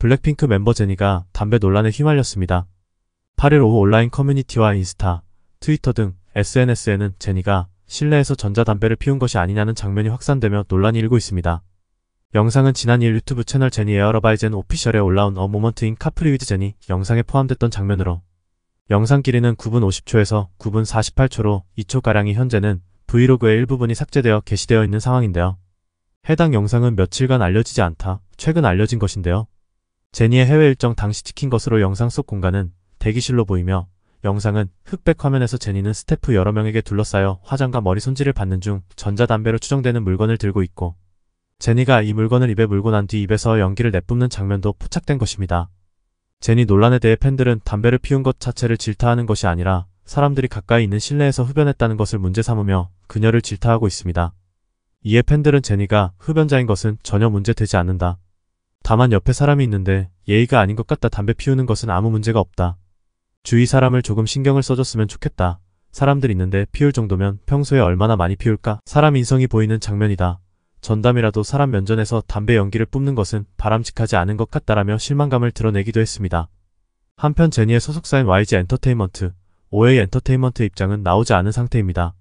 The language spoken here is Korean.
블랙핑크 멤버 제니가 담배 논란에 휘말렸습니다. 8일 오후 온라인 커뮤니티와 인스타, 트위터 등 SNS에는 제니가 실내에서 전자담배를 피운 것이 아니냐는 장면이 확산되며 논란이 일고 있습니다. 영상은 지난 1일 유튜브 채널 제니 에어러바이젠 오피셜에 올라온 어 모먼트인 카프리 위드 제니 영상에 포함됐던 장면으로 영상 길이는 9분 50초에서 9분 48초로 2초가량이 현재는 브이로그의 일부분이 삭제되어 게시되어 있는 상황인데요. 해당 영상은 며칠간 알려지지 않다 최근 알려진 것인데요. 제니의 해외 일정 당시 찍힌 것으로 영상 속 공간은 대기실로 보이며 영상은 흑백 화면에서 제니는 스태프 여러 명에게 둘러싸여 화장과 머리 손질을 받는 중 전자담배로 추정되는 물건을 들고 있고 제니가 이 물건을 입에 물고 난 뒤 입에서 연기를 내뿜는 장면도 포착된 것입니다. 제니 논란에 대해 팬들은 담배를 피운 것 자체를 질타하는 것이 아니라 사람들이 가까이 있는 실내에서 흡연했다는 것을 문제 삼으며 그녀를 질타하고 있습니다. 이에 팬들은 제니가 흡연자인 것은 전혀 문제되지 않는다. 다만 옆에 사람이 있는데 예의가 아닌 것 같다 담배 피우는 것은 아무 문제가 없다. 주위 사람을 조금 신경을 써줬으면 좋겠다. 사람들 있는데 피울 정도면 평소에 얼마나 많이 피울까? 사람 인성이 보이는 장면이다. 전담이라도 사람 면전에서 담배 연기를 뿜는 것은 바람직하지 않은 것 같다라며 실망감을 드러내기도 했습니다. 한편 제니의 소속사인 YG 엔터테인먼트, OA 엔터테인먼트 입장은 나오지 않은 상태입니다.